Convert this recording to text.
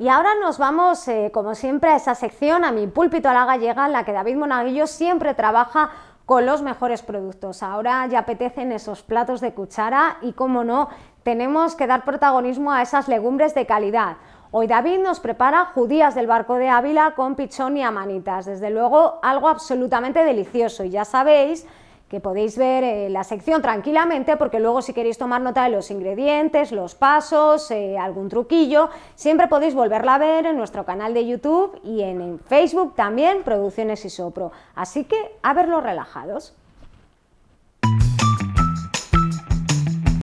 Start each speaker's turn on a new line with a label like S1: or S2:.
S1: Y ahora nos vamos, eh, como siempre, a esa sección, a mi púlpito a la gallega, en la que David Monaguillo siempre trabaja con los mejores productos. Ahora ya apetecen esos platos de cuchara y, como no, tenemos que dar protagonismo a esas legumbres de calidad. Hoy David nos prepara judías del barco de Ávila con pichón y amanitas. Desde luego, algo absolutamente delicioso. Y ya sabéis que podéis ver eh, la sección tranquilamente, porque luego si queréis tomar nota de los ingredientes, los pasos, eh, algún truquillo, siempre podéis volverla a ver en nuestro canal de YouTube y en, Facebook también, Producciones y Sopro. Así que a verlo relajados.